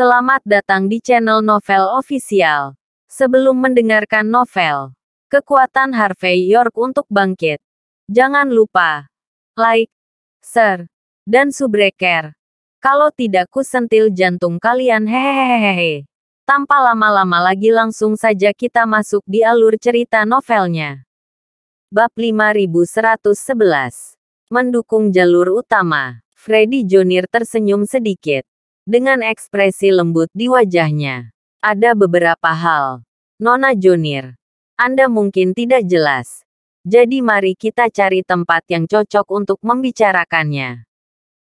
Selamat datang di channel Novel Official. Sebelum mendengarkan novel, kekuatan Harvey York untuk bangkit. Jangan lupa like, share, dan subscribe. Kalau tidak ku sentil jantung kalian hehehehehe. Tanpa lama-lama lagi langsung saja kita masuk di alur cerita novelnya. Bab 5111. Mendukung jalur utama. Freddy Jonir tersenyum sedikit dengan ekspresi lembut di wajahnya. Ada beberapa hal. Nona Jonir, Anda mungkin tidak jelas. Jadi mari kita cari tempat yang cocok untuk membicarakannya.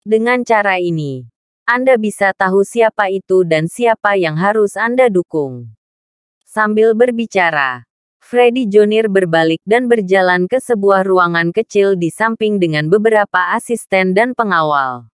Dengan cara ini, Anda bisa tahu siapa itu dan siapa yang harus Anda dukung. Sambil berbicara, Freddy Jonir berbalik dan berjalan ke sebuah ruangan kecil di samping dengan beberapa asisten dan pengawal.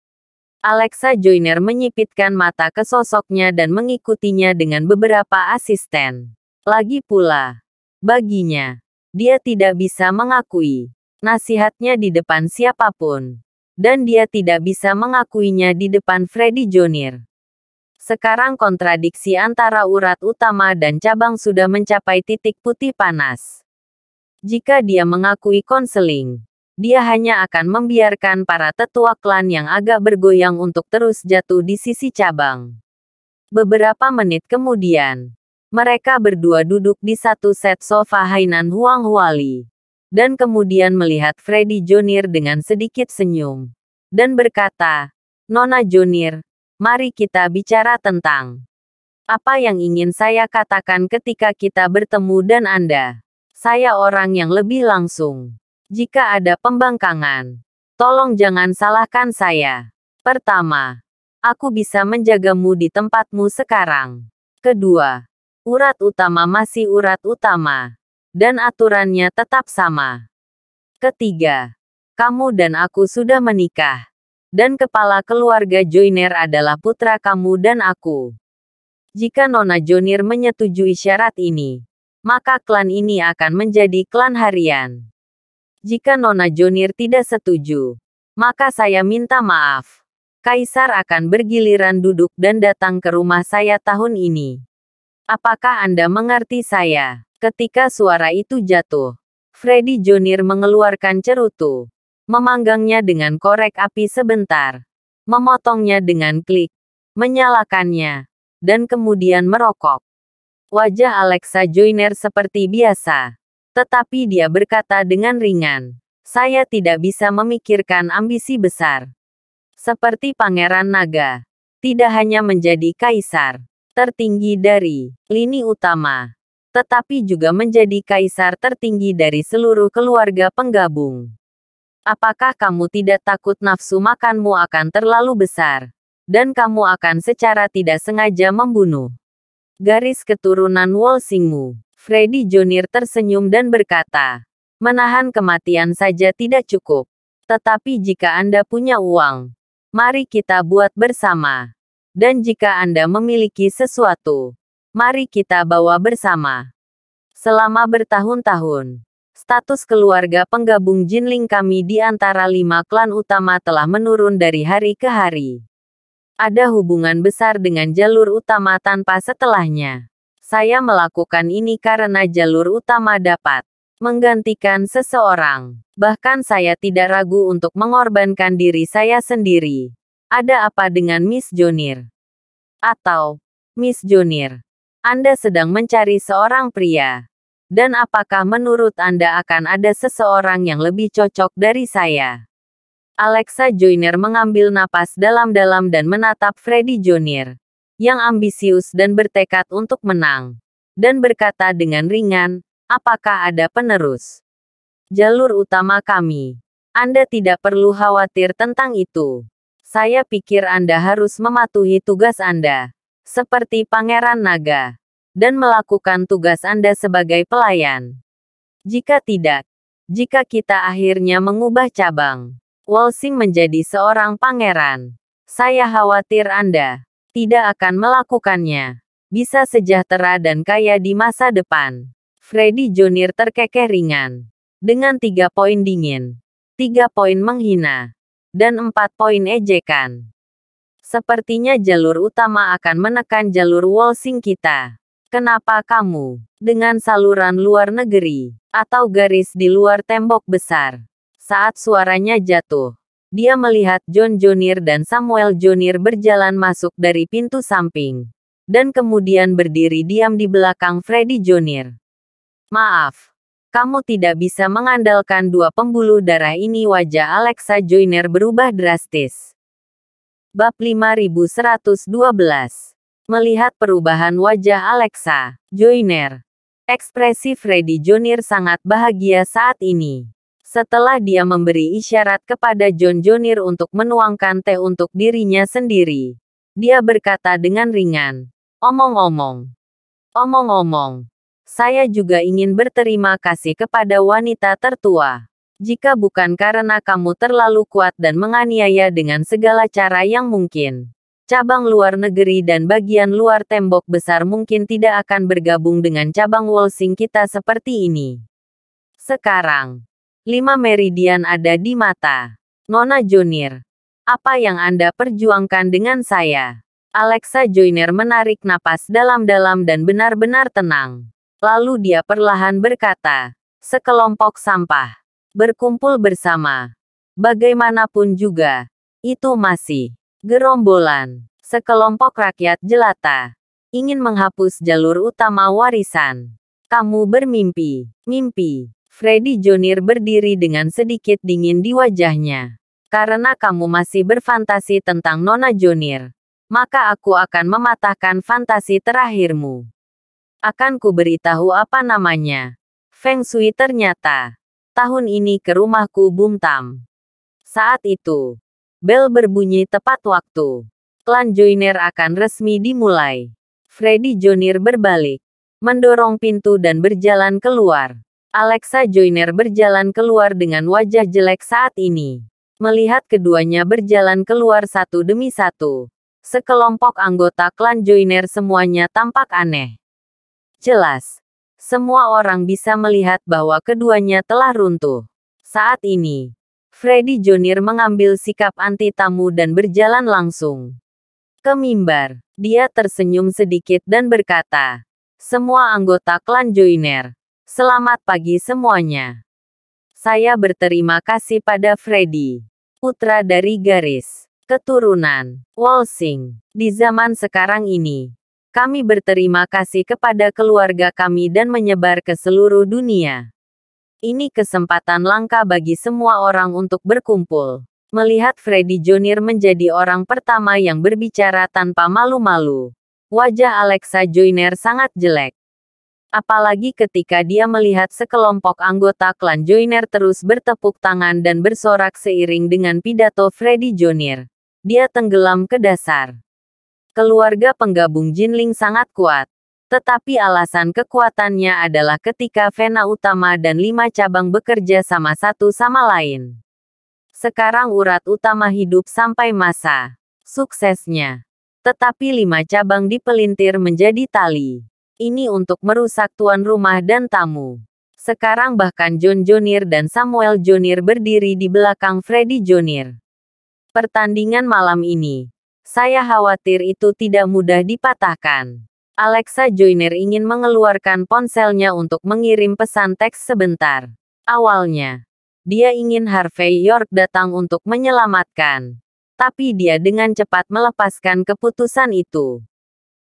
Alexa Joyner menyipitkan mata ke sosoknya dan mengikutinya dengan beberapa asisten. Lagi pula, baginya, dia tidak bisa mengakui nasihatnya di depan siapapun. Dan dia tidak bisa mengakuinya di depan Freddy Jr. Sekarang kontradiksi antara urat utama dan cabang sudah mencapai titik putih panas. Jika dia mengakui konseling, dia hanya akan membiarkan para tetua klan yang agak bergoyang untuk terus jatuh di sisi cabang. Beberapa menit kemudian, mereka berdua duduk di satu set sofa Hainan Huang Huali. Dan kemudian melihat Freddy Jonir dengan sedikit senyum. Dan berkata, Nona Jonir, mari kita bicara tentang apa yang ingin saya katakan ketika kita bertemu dan Anda. Saya orang yang lebih langsung. Jika ada pembangkangan, tolong jangan salahkan saya. Pertama, aku bisa menjagamu di tempatmu sekarang. Kedua, urat utama masih urat utama, dan aturannya tetap sama. Ketiga, kamu dan aku sudah menikah, dan kepala keluarga Joiner adalah putra kamu dan aku. Jika Nona Jonir menyetujui syarat ini, maka klan ini akan menjadi klan harian. Jika Nona Jonir tidak setuju, maka saya minta maaf. Kaisar akan bergiliran duduk dan datang ke rumah saya tahun ini. Apakah Anda mengerti saya? Ketika suara itu jatuh, Freddy Jonir mengeluarkan cerutu, memanggangnya dengan korek api sebentar, memotongnya dengan klik, menyalakannya, dan kemudian merokok. Wajah Alexa Joyner seperti biasa tetapi dia berkata dengan ringan, saya tidak bisa memikirkan ambisi besar. Seperti Pangeran Naga, tidak hanya menjadi kaisar tertinggi dari lini utama, tetapi juga menjadi kaisar tertinggi dari seluruh keluarga penggabung. Apakah kamu tidak takut nafsu makanmu akan terlalu besar, dan kamu akan secara tidak sengaja membunuh garis keturunan Wolsingmu? Freddy Jonir tersenyum dan berkata, menahan kematian saja tidak cukup. Tetapi jika Anda punya uang, mari kita buat bersama. Dan jika Anda memiliki sesuatu, mari kita bawa bersama. Selama bertahun-tahun, status keluarga penggabung Jinling kami di antara lima klan utama telah menurun dari hari ke hari. Ada hubungan besar dengan jalur utama tanpa setelahnya. Saya melakukan ini karena jalur utama dapat menggantikan seseorang. Bahkan saya tidak ragu untuk mengorbankan diri saya sendiri. Ada apa dengan Miss Jonir? Atau, Miss Jonir, Anda sedang mencari seorang pria. Dan apakah menurut Anda akan ada seseorang yang lebih cocok dari saya? Alexa Joyner mengambil napas dalam-dalam dan menatap Freddy Jonir yang ambisius dan bertekad untuk menang, dan berkata dengan ringan, "Apakah ada penerus? Jalur utama kami. Anda tidak perlu khawatir tentang itu. Saya pikir Anda harus mematuhi tugas Anda, seperti Pangeran Naga, dan melakukan tugas Anda sebagai pelayan. Jika tidak, jika kita akhirnya mengubah cabang, Walsing menjadi seorang pangeran, saya khawatir Anda tidak akan melakukannya. Bisa sejahtera dan kaya di masa depan. Freddy Jonir terkekeh ringan. Dengan tiga poin dingin. Tiga poin menghina. Dan empat poin ejekan. Sepertinya jalur utama akan menekan jalur walsing kita. Kenapa kamu? Dengan saluran luar negeri. Atau garis di luar tembok besar. Saat suaranya jatuh dia melihat John Jonir dan Samuel Jonir berjalan masuk dari pintu samping. Dan kemudian berdiri diam di belakang Freddy Jonir. Maaf, kamu tidak bisa mengandalkan dua pembuluh darah ini wajah Alexa Joyner berubah drastis. Bab 5112 Melihat perubahan wajah Alexa, Joyner. Ekspresi Freddy Jr. sangat bahagia saat ini setelah dia memberi isyarat kepada John Jonir untuk menuangkan teh untuk dirinya sendiri. Dia berkata dengan ringan, Omong-omong. Omong-omong. Saya juga ingin berterima kasih kepada wanita tertua. Jika bukan karena kamu terlalu kuat dan menganiaya dengan segala cara yang mungkin, cabang luar negeri dan bagian luar tembok besar mungkin tidak akan bergabung dengan cabang Wolsing kita seperti ini. Sekarang, Lima meridian ada di mata. Nona Jonir. Apa yang Anda perjuangkan dengan saya? Alexa Joyner menarik napas dalam-dalam dan benar-benar tenang. Lalu dia perlahan berkata, sekelompok sampah. Berkumpul bersama. Bagaimanapun juga, itu masih gerombolan. Sekelompok rakyat jelata. Ingin menghapus jalur utama warisan. Kamu bermimpi, mimpi. Freddy Jonir berdiri dengan sedikit dingin di wajahnya. Karena kamu masih berfantasi tentang Nona Jonir, maka aku akan mematahkan fantasi terakhirmu. Akan ku beritahu apa namanya. Feng Shui ternyata, tahun ini ke rumahku Bung Tam. Saat itu, bel berbunyi tepat waktu. Klan Joiner akan resmi dimulai. Freddy Jonir berbalik, mendorong pintu dan berjalan keluar. Alexa Joyner berjalan keluar dengan wajah jelek saat ini. Melihat keduanya berjalan keluar satu demi satu, sekelompok anggota klan Joyner semuanya tampak aneh. Jelas, semua orang bisa melihat bahwa keduanya telah runtuh. Saat ini, Freddy Jonir mengambil sikap anti tamu dan berjalan langsung ke mimbar. Dia tersenyum sedikit dan berkata, "Semua anggota klan Joyner, Selamat pagi semuanya. Saya berterima kasih pada Freddy, putra dari garis keturunan Walsing. Di zaman sekarang ini, kami berterima kasih kepada keluarga kami dan menyebar ke seluruh dunia. Ini kesempatan langka bagi semua orang untuk berkumpul. Melihat Freddy Jonir menjadi orang pertama yang berbicara tanpa malu-malu. Wajah Alexa Joyner sangat jelek apalagi ketika dia melihat sekelompok anggota klan Joiner terus bertepuk tangan dan bersorak seiring dengan pidato Freddy Jr. Dia tenggelam ke dasar. Keluarga penggabung Jinling sangat kuat. Tetapi alasan kekuatannya adalah ketika Vena Utama dan lima cabang bekerja sama satu sama lain. Sekarang urat utama hidup sampai masa suksesnya. Tetapi lima cabang dipelintir menjadi tali. Ini untuk merusak tuan rumah dan tamu. Sekarang bahkan John Jonir dan Samuel Jonir berdiri di belakang Freddy Jonir. Pertandingan malam ini, saya khawatir itu tidak mudah dipatahkan. Alexa Joyner ingin mengeluarkan ponselnya untuk mengirim pesan teks sebentar. Awalnya, dia ingin Harvey York datang untuk menyelamatkan. Tapi dia dengan cepat melepaskan keputusan itu.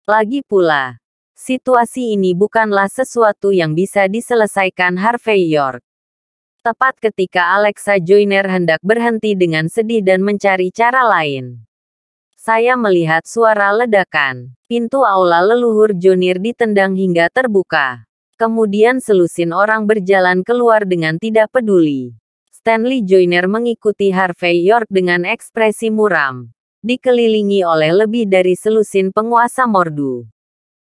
Lagi pula, situasi ini bukanlah sesuatu yang bisa diselesaikan Harvey York. Tepat ketika Alexa Joyner hendak berhenti dengan sedih dan mencari cara lain. Saya melihat suara ledakan. Pintu aula leluhur Jonir ditendang hingga terbuka. Kemudian selusin orang berjalan keluar dengan tidak peduli. Stanley Joyner mengikuti Harvey York dengan ekspresi muram, dikelilingi oleh lebih dari selusin penguasa Mordu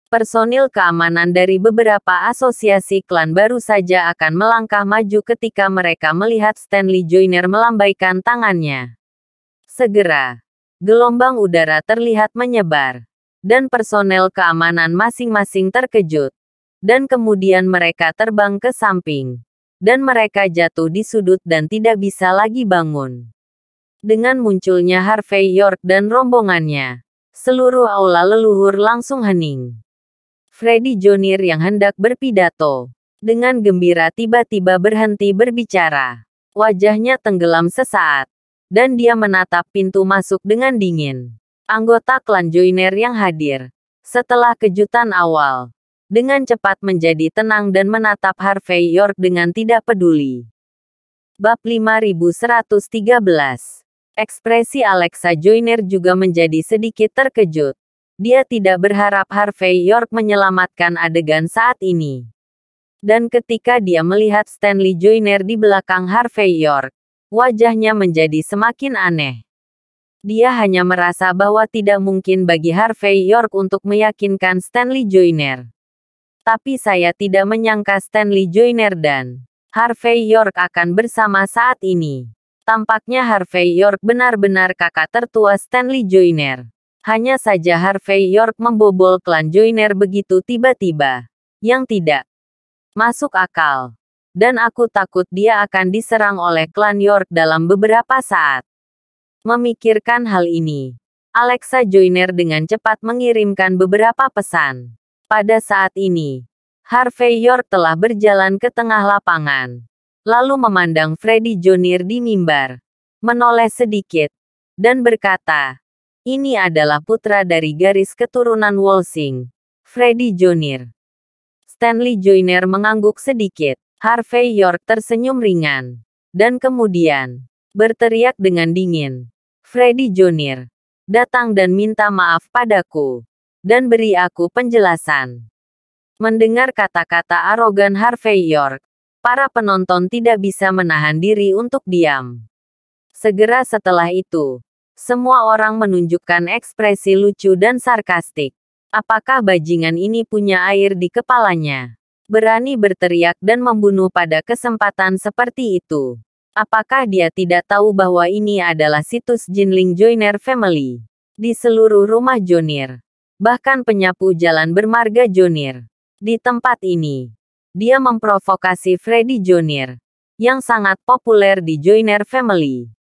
personil keamanan dari beberapa asosiasi klan baru saja akan melangkah maju ketika mereka melihat Stanley Joyner melambaikan tangannya. Segera, gelombang udara terlihat menyebar, dan personel keamanan masing-masing terkejut. Dan kemudian mereka terbang ke samping, dan mereka jatuh di sudut dan tidak bisa lagi bangun. Dengan munculnya Harvey York dan rombongannya, seluruh aula leluhur langsung hening. Freddy Jonir yang hendak berpidato. Dengan gembira tiba-tiba berhenti berbicara. Wajahnya tenggelam sesaat. Dan dia menatap pintu masuk dengan dingin. Anggota klan Joiner yang hadir. Setelah kejutan awal. Dengan cepat menjadi tenang dan menatap Harvey York dengan tidak peduli. Bab 5113. Ekspresi Alexa Joyner juga menjadi sedikit terkejut. Dia tidak berharap Harvey York menyelamatkan adegan saat ini. Dan ketika dia melihat Stanley Joyner di belakang Harvey York, wajahnya menjadi semakin aneh. Dia hanya merasa bahwa tidak mungkin bagi Harvey York untuk meyakinkan Stanley Joyner. Tapi saya tidak menyangka Stanley Joyner dan Harvey York akan bersama saat ini. Tampaknya Harvey York benar-benar kakak tertua Stanley Joyner. Hanya saja Harvey York membobol klan Joyner begitu tiba-tiba. Yang tidak masuk akal. Dan aku takut dia akan diserang oleh klan York dalam beberapa saat. Memikirkan hal ini, Alexa Joyner dengan cepat mengirimkan beberapa pesan. Pada saat ini, Harvey York telah berjalan ke tengah lapangan. Lalu memandang Freddy Joiner di mimbar. Menoleh sedikit. Dan berkata, ini adalah putra dari garis keturunan Walsing, Freddy Jr. Stanley Joyner mengangguk sedikit. Harvey York tersenyum ringan. Dan kemudian, berteriak dengan dingin. Freddy Jr. datang dan minta maaf padaku. Dan beri aku penjelasan. Mendengar kata-kata arogan Harvey York, para penonton tidak bisa menahan diri untuk diam. Segera setelah itu, semua orang menunjukkan ekspresi lucu dan sarkastik. Apakah bajingan ini punya air di kepalanya? Berani berteriak dan membunuh pada kesempatan seperti itu. Apakah dia tidak tahu bahwa ini adalah situs Jinling Joiner Family? Di seluruh rumah Jonir. Bahkan penyapu jalan bermarga Jonir. Di tempat ini, dia memprovokasi Freddy Jonir, yang sangat populer di Joiner Family.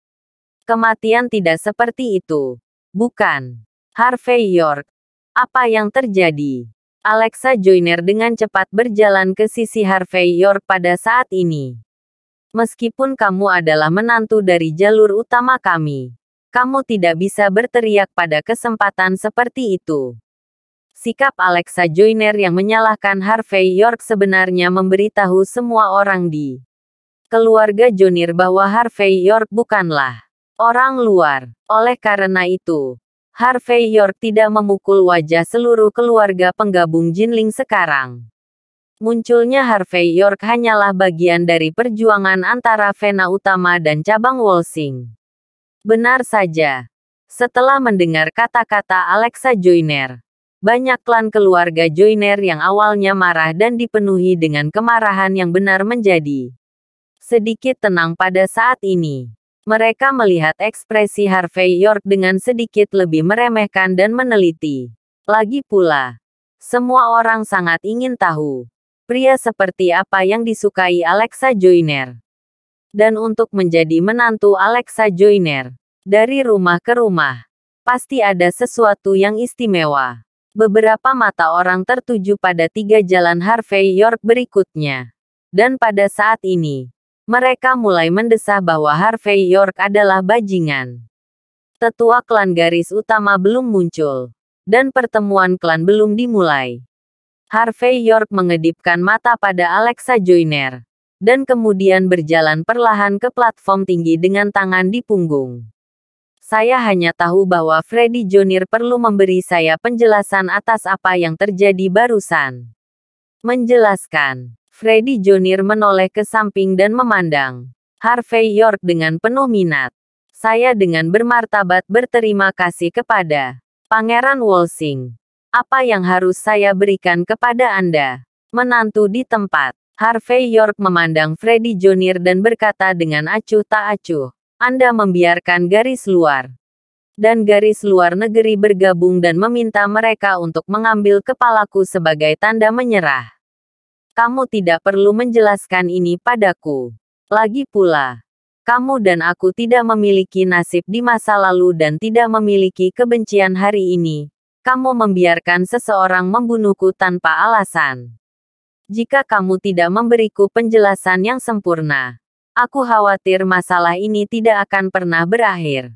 Kematian tidak seperti itu. Bukan. Harvey York. Apa yang terjadi? Alexa Joyner dengan cepat berjalan ke sisi Harvey York pada saat ini. Meskipun kamu adalah menantu dari jalur utama kami, kamu tidak bisa berteriak pada kesempatan seperti itu. Sikap Alexa Joyner yang menyalahkan Harvey York sebenarnya memberitahu semua orang di keluarga Jonir bahwa Harvey York bukanlah orang luar. Oleh karena itu, Harvey York tidak memukul wajah seluruh keluarga penggabung Jinling sekarang. Munculnya Harvey York hanyalah bagian dari perjuangan antara Vena utama dan cabang Walsing. Benar saja. Setelah mendengar kata-kata Alexa Joyner, banyak klan keluarga Joyner yang awalnya marah dan dipenuhi dengan kemarahan yang benar menjadi sedikit tenang pada saat ini. Mereka melihat ekspresi Harvey York dengan sedikit lebih meremehkan dan meneliti. Lagi pula, semua orang sangat ingin tahu pria seperti apa yang disukai Alexa Joyner. Dan untuk menjadi menantu Alexa Joyner, dari rumah ke rumah, pasti ada sesuatu yang istimewa. Beberapa mata orang tertuju pada tiga jalan Harvey York berikutnya. Dan pada saat ini, mereka mulai mendesah bahwa Harvey York adalah bajingan. Tetua klan garis utama belum muncul. Dan pertemuan klan belum dimulai. Harvey York mengedipkan mata pada Alexa Joyner. Dan kemudian berjalan perlahan ke platform tinggi dengan tangan di punggung saya hanya tahu bahwa Freddy Jonir perlu memberi saya penjelasan atas apa yang terjadi barusan. Menjelaskan. Freddy Jonir menoleh ke samping dan memandang. Harvey York dengan penuh minat. Saya dengan bermartabat berterima kasih kepada Pangeran Walsing. Apa yang harus saya berikan kepada Anda? Menantu di tempat. Harvey York memandang Freddy Jonir dan berkata dengan acuh tak acuh. Anda membiarkan garis luar dan garis luar negeri bergabung dan meminta mereka untuk mengambil kepalaku sebagai tanda menyerah. Kamu tidak perlu menjelaskan ini padaku. Lagi pula, kamu dan aku tidak memiliki nasib di masa lalu dan tidak memiliki kebencian hari ini. Kamu membiarkan seseorang membunuhku tanpa alasan. Jika kamu tidak memberiku penjelasan yang sempurna, aku khawatir masalah ini tidak akan pernah berakhir.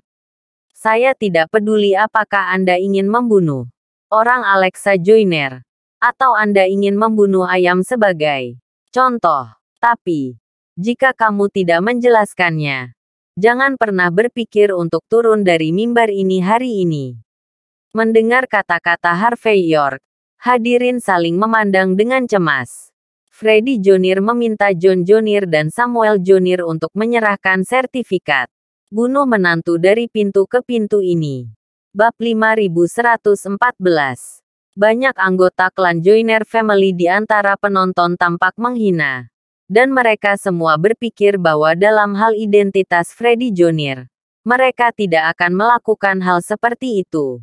Saya tidak peduli apakah Anda ingin membunuh orang Alexa Joyner atau Anda ingin membunuh ayam sebagai contoh. Tapi, jika kamu tidak menjelaskannya, jangan pernah berpikir untuk turun dari mimbar ini hari ini. Mendengar kata-kata Harvey York, hadirin saling memandang dengan cemas. Freddy Jonir meminta John Jonir dan Samuel Jonir untuk menyerahkan sertifikat. Bunuh menantu dari pintu ke pintu ini. Bab 5114 banyak anggota klan Joiner Family di antara penonton tampak menghina. Dan mereka semua berpikir bahwa dalam hal identitas Freddy Joiner, mereka tidak akan melakukan hal seperti itu.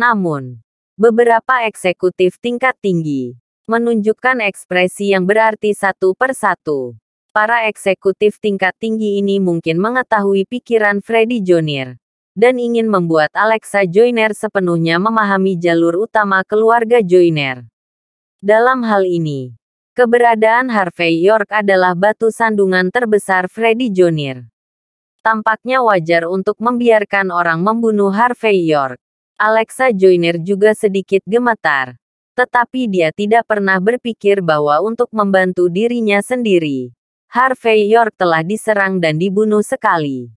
Namun, beberapa eksekutif tingkat tinggi menunjukkan ekspresi yang berarti satu per satu. Para eksekutif tingkat tinggi ini mungkin mengetahui pikiran Freddy Jonir, dan ingin membuat Alexa Joyner sepenuhnya memahami jalur utama keluarga Joyner. Dalam hal ini, keberadaan Harvey York adalah batu sandungan terbesar Freddy Joyner. Tampaknya wajar untuk membiarkan orang membunuh Harvey York. Alexa Joyner juga sedikit gemetar. Tetapi dia tidak pernah berpikir bahwa untuk membantu dirinya sendiri, Harvey York telah diserang dan dibunuh sekali.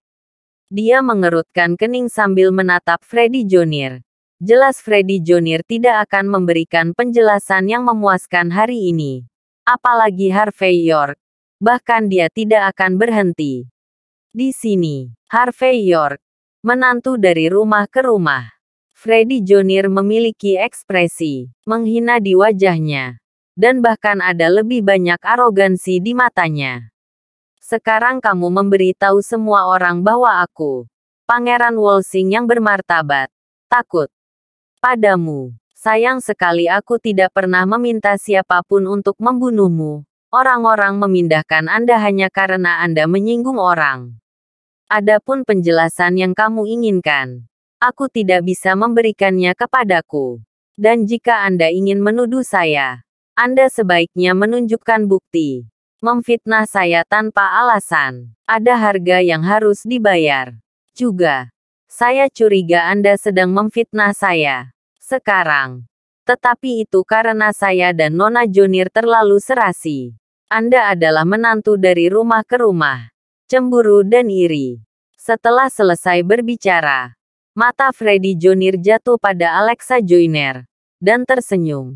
Dia mengerutkan kening sambil menatap Freddy Jonir. Jelas Freddy Jonir tidak akan memberikan penjelasan yang memuaskan hari ini. Apalagi Harvey York. Bahkan dia tidak akan berhenti. Di sini, Harvey York, menantu dari rumah ke rumah. Freddy Jonir memiliki ekspresi menghina di wajahnya. Dan bahkan ada lebih banyak arogansi di matanya. Sekarang kamu memberitahu semua orang bahwa aku, Pangeran Walsing yang bermartabat, takut padamu. Sayang sekali aku tidak pernah meminta siapapun untuk membunuhmu. Orang-orang memindahkan Anda hanya karena Anda menyinggung orang. Adapun penjelasan yang kamu inginkan, aku tidak bisa memberikannya kepadaku. Dan jika Anda ingin menuduh saya, Anda sebaiknya menunjukkan bukti memfitnah saya tanpa alasan. Ada harga yang harus dibayar. Juga, saya curiga Anda sedang memfitnah saya. Sekarang. Tetapi itu karena saya dan Nona Jonir terlalu serasi. Anda adalah menantu dari rumah ke rumah. Cemburu dan iri. Setelah selesai berbicara, mata Freddy Jonir jatuh pada Alexa Joyner. Dan tersenyum.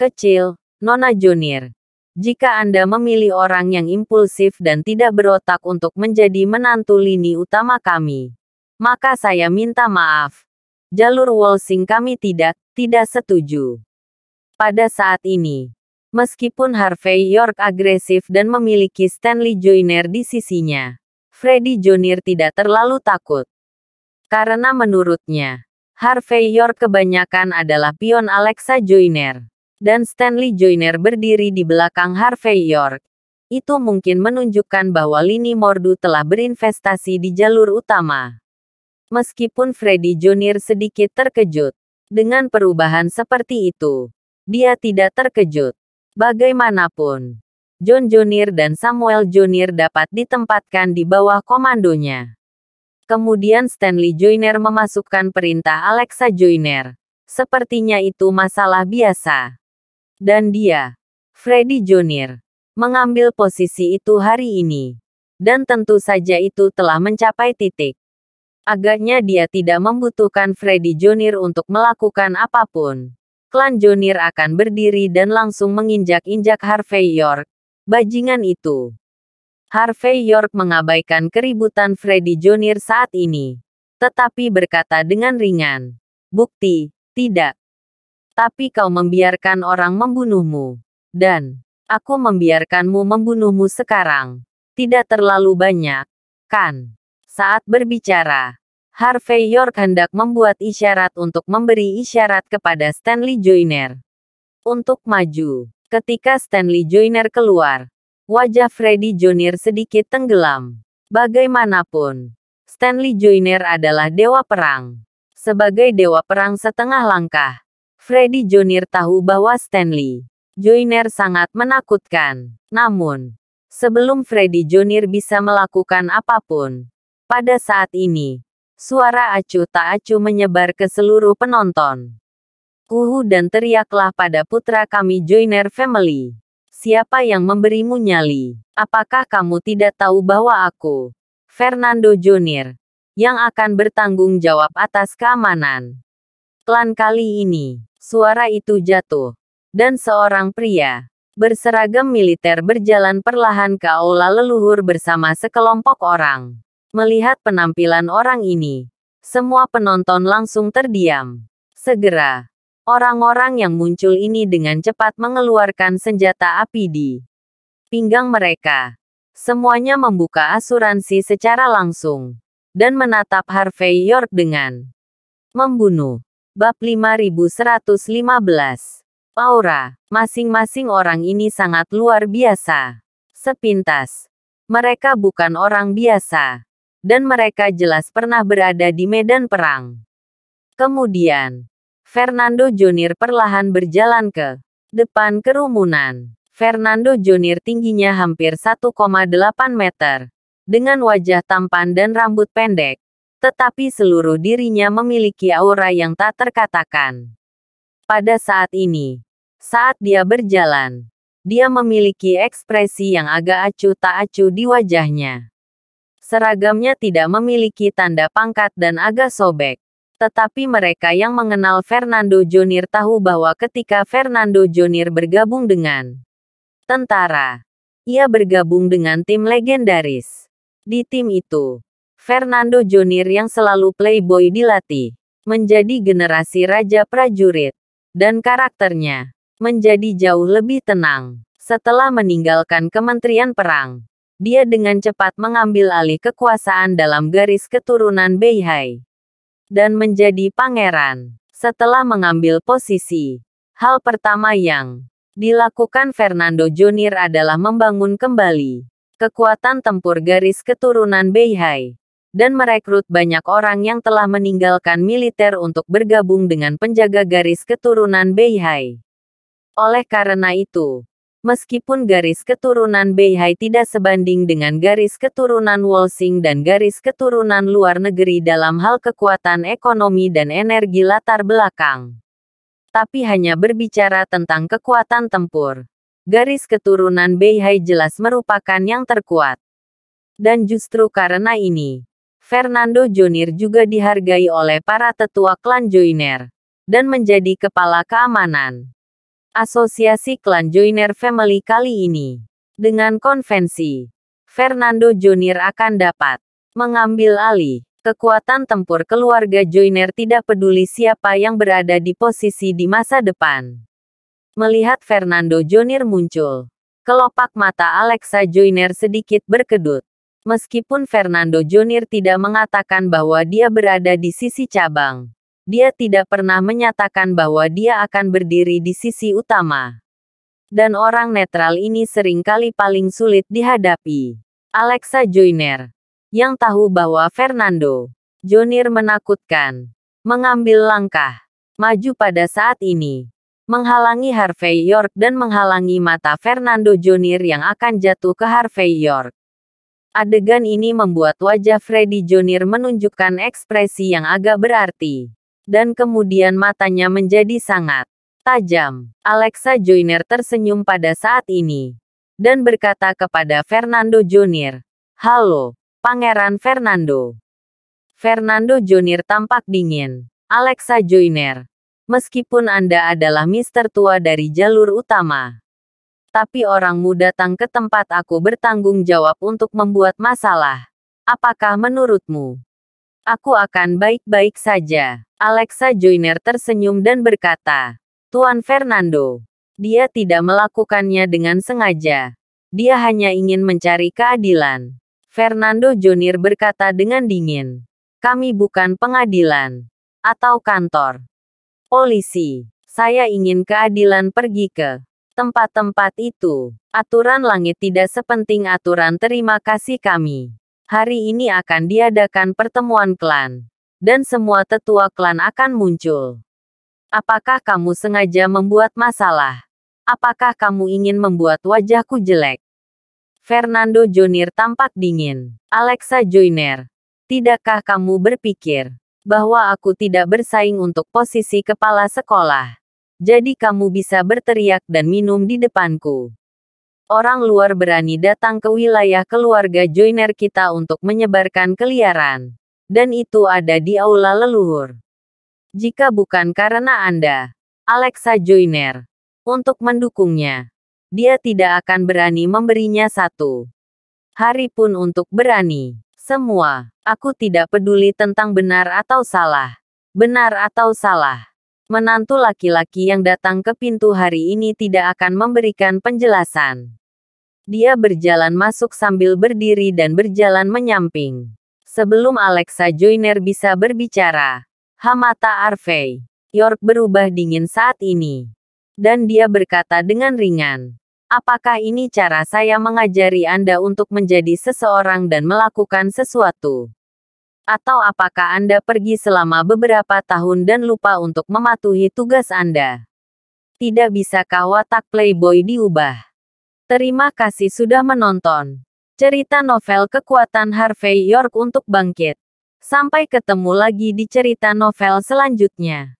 Kecil, Nona Jonir. Jika Anda memilih orang yang impulsif dan tidak berotak untuk menjadi menantu lini utama kami, maka saya minta maaf. Jalur walsing kami tidak, tidak setuju. Pada saat ini, meskipun Harvey York agresif dan memiliki Stanley Joyner di sisinya, Freddy Jr. tidak terlalu takut. Karena menurutnya, Harvey York kebanyakan adalah pion Alexa Joyner dan Stanley Joyner berdiri di belakang Harvey York. Itu mungkin menunjukkan bahwa lini Mordu telah berinvestasi di jalur utama. Meskipun Freddy Junior sedikit terkejut dengan perubahan seperti itu, dia tidak terkejut. Bagaimanapun, John Junior dan Samuel Junior dapat ditempatkan di bawah komandonya. Kemudian Stanley Joyner memasukkan perintah Alexa Joyner. Sepertinya itu masalah biasa. Dan dia, Freddy Jonir, mengambil posisi itu hari ini. Dan tentu saja itu telah mencapai titik. Agaknya dia tidak membutuhkan Freddy Jonir untuk melakukan apapun. Klan Jonir akan berdiri dan langsung menginjak-injak Harvey York, bajingan itu. Harvey York mengabaikan keributan Freddy Jonir saat ini. Tetapi berkata dengan ringan, Bukti, tidak. Tapi kau membiarkan orang membunuhmu. Dan, aku membiarkanmu membunuhmu sekarang. Tidak terlalu banyak, kan? Saat berbicara, Harvey York hendak membuat isyarat untuk memberi isyarat kepada Stanley Joyner. Untuk maju, ketika Stanley Joyner keluar, wajah Freddy Joyner sedikit tenggelam. Bagaimanapun, Stanley Joyner adalah dewa perang. Sebagai dewa perang setengah langkah, Freddy Jonir tahu bahwa Stanley Joyner sangat menakutkan. Namun, sebelum Freddy Jonir bisa melakukan apapun, pada saat ini, suara acu tak acu menyebar ke seluruh penonton. Uhu dan teriaklah pada putra kami Joyner Family. Siapa yang memberimu nyali? Apakah kamu tidak tahu bahwa aku, Fernando Jonir, yang akan bertanggung jawab atas keamanan klan kali ini? Suara itu jatuh. Dan seorang pria berseragam militer berjalan perlahan ke aula leluhur bersama sekelompok orang. Melihat penampilan orang ini, semua penonton langsung terdiam. Segera, orang-orang yang muncul ini dengan cepat mengeluarkan senjata api di pinggang mereka. Semuanya membuka asuransi secara langsung dan menatap Harvey York dengan membunuh. Bab 5115. Aura, masing-masing orang ini sangat luar biasa. Sepintas, mereka bukan orang biasa. Dan mereka jelas pernah berada di medan perang. Kemudian, Fernando Jonir perlahan berjalan ke depan kerumunan. Fernando Jonir tingginya hampir 1,8 meter, dengan wajah tampan dan rambut pendek, tetapi seluruh dirinya memiliki aura yang tak terkatakan. Pada saat ini, saat dia berjalan, dia memiliki ekspresi yang agak acuh tak acuh di wajahnya. Seragamnya tidak memiliki tanda pangkat dan agak sobek. Tetapi mereka yang mengenal Fernando Jonir tahu bahwa ketika Fernando Jonir bergabung dengan tentara, ia bergabung dengan tim legendaris. Di tim itu, Fernando Jonir yang selalu playboy dilatih menjadi generasi raja prajurit dan karakternya menjadi jauh lebih tenang setelah meninggalkan Kementerian Perang. Dia dengan cepat mengambil alih kekuasaan dalam garis keturunan Beihai dan menjadi pangeran. Setelah mengambil posisi, hal pertama yang dilakukan Fernando Jonir adalah membangun kembali kekuatan tempur garis keturunan Beihai dan merekrut banyak orang yang telah meninggalkan militer untuk bergabung dengan penjaga garis keturunan Beihai. Oleh karena itu, meskipun garis keturunan Beihai tidak sebanding dengan garis keturunan Walsing dan garis keturunan luar negeri dalam hal kekuatan ekonomi dan energi latar belakang, tapi hanya berbicara tentang kekuatan tempur. Garis keturunan Beihai jelas merupakan yang terkuat. Dan justru karena ini, Fernando Jonir juga dihargai oleh para tetua klan Joiner dan menjadi kepala keamanan asosiasi klan Joiner Family kali ini. Dengan konvensi, Fernando Jonir akan dapat mengambil alih kekuatan tempur keluarga Joiner tidak peduli siapa yang berada di posisi di masa depan. Melihat Fernando Jonir muncul, kelopak mata Alexa Joiner sedikit berkedut. Meskipun Fernando Jonir tidak mengatakan bahwa dia berada di sisi cabang, dia tidak pernah menyatakan bahwa dia akan berdiri di sisi utama. Dan orang netral ini seringkali paling sulit dihadapi. Alexa Joyner, yang tahu bahwa Fernando Jonir menakutkan, mengambil langkah maju pada saat ini menghalangi Harvey York dan menghalangi mata Fernando Jonir yang akan jatuh ke Harvey York. Adegan ini membuat wajah Freddy Jonir menunjukkan ekspresi yang agak berarti. Dan kemudian matanya menjadi sangat tajam. Alexa Joyner tersenyum pada saat ini. Dan berkata kepada Fernando Jonir, Halo, Pangeran Fernando. Fernando Jonir tampak dingin. Alexa Joyner, meskipun Anda adalah Mister Tua dari jalur utama, tapi orangmu datang ke tempat aku bertanggung jawab untuk membuat masalah. Apakah menurutmu? Aku akan baik-baik saja. Alexa Joyner tersenyum dan berkata, Tuan Fernando, dia tidak melakukannya dengan sengaja. Dia hanya ingin mencari keadilan. Fernando Jonir berkata dengan dingin, kami bukan pengadilan atau kantor polisi. Saya ingin keadilan pergi ke tempat-tempat itu. Aturan langit tidak sepenting aturan terima kasih kami. Hari ini akan diadakan pertemuan klan. Dan semua tetua klan akan muncul. Apakah kamu sengaja membuat masalah? Apakah kamu ingin membuat wajahku jelek? Fernando Jonir tampak dingin. Alexa Joyner, tidakkah kamu berpikir bahwa aku tidak bersaing untuk posisi kepala sekolah? Jadi kamu bisa berteriak dan minum di depanku. Orang luar berani datang ke wilayah keluarga Joiner kita untuk menyebarkan keliaran. Dan itu ada di aula leluhur. Jika bukan karena Anda, Alexa Joiner, untuk mendukungnya, dia tidak akan berani memberinya satu hari pun untuk berani. Semua, aku tidak peduli tentang benar atau salah, benar atau salah menantu laki-laki yang datang ke pintu hari ini tidak akan memberikan penjelasan. Dia berjalan masuk sambil berdiri dan berjalan menyamping. Sebelum Alexa Joyner bisa berbicara, Hamata Arvey, York berubah dingin saat ini. Dan dia berkata dengan ringan, Apakah ini cara saya mengajari Anda untuk menjadi seseorang dan melakukan sesuatu? Atau apakah Anda pergi selama beberapa tahun dan lupa untuk mematuhi tugas Anda? Tidak bisakah watak playboy diubah? Terima kasih sudah menonton. Cerita novel kekuatan Harvey York untuk bangkit. Sampai ketemu lagi di cerita novel selanjutnya.